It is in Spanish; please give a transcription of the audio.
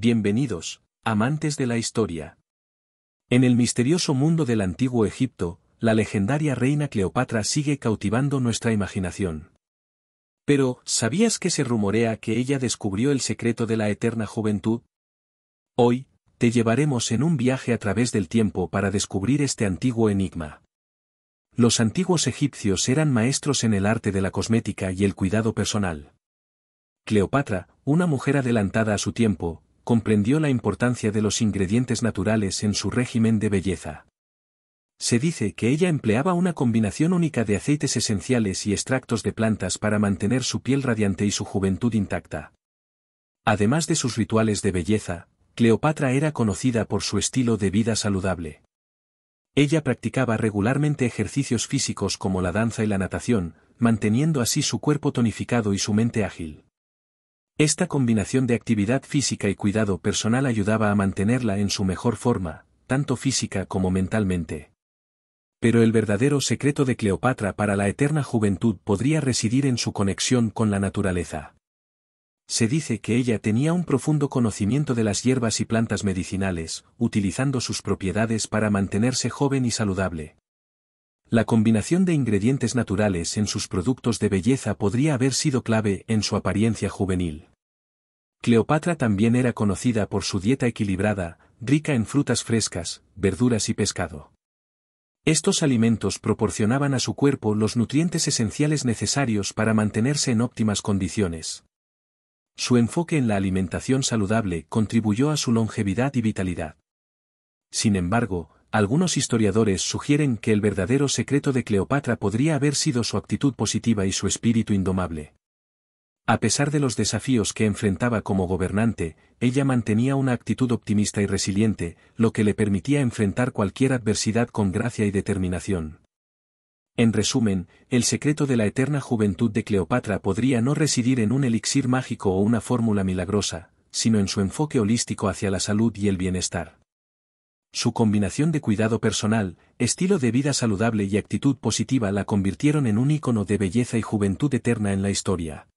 Bienvenidos, amantes de la historia. En el misterioso mundo del antiguo Egipto, la legendaria reina Cleopatra sigue cautivando nuestra imaginación. Pero, ¿sabías que se rumorea que ella descubrió el secreto de la eterna juventud? Hoy, te llevaremos en un viaje a través del tiempo para descubrir este antiguo enigma. Los antiguos egipcios eran maestros en el arte de la cosmética y el cuidado personal. Cleopatra, una mujer adelantada a su tiempo, comprendió la importancia de los ingredientes naturales en su régimen de belleza. Se dice que ella empleaba una combinación única de aceites esenciales y extractos de plantas para mantener su piel radiante y su juventud intacta. Además de sus rituales de belleza, Cleopatra era conocida por su estilo de vida saludable. Ella practicaba regularmente ejercicios físicos como la danza y la natación, manteniendo así su cuerpo tonificado y su mente ágil. Esta combinación de actividad física y cuidado personal ayudaba a mantenerla en su mejor forma, tanto física como mentalmente. Pero el verdadero secreto de Cleopatra para la eterna juventud podría residir en su conexión con la naturaleza. Se dice que ella tenía un profundo conocimiento de las hierbas y plantas medicinales, utilizando sus propiedades para mantenerse joven y saludable. La combinación de ingredientes naturales en sus productos de belleza podría haber sido clave en su apariencia juvenil. Cleopatra también era conocida por su dieta equilibrada, rica en frutas frescas, verduras y pescado. Estos alimentos proporcionaban a su cuerpo los nutrientes esenciales necesarios para mantenerse en óptimas condiciones. Su enfoque en la alimentación saludable contribuyó a su longevidad y vitalidad. Sin embargo, algunos historiadores sugieren que el verdadero secreto de Cleopatra podría haber sido su actitud positiva y su espíritu indomable. A pesar de los desafíos que enfrentaba como gobernante, ella mantenía una actitud optimista y resiliente, lo que le permitía enfrentar cualquier adversidad con gracia y determinación. En resumen, el secreto de la eterna juventud de Cleopatra podría no residir en un elixir mágico o una fórmula milagrosa, sino en su enfoque holístico hacia la salud y el bienestar. Su combinación de cuidado personal, estilo de vida saludable y actitud positiva la convirtieron en un ícono de belleza y juventud eterna en la historia.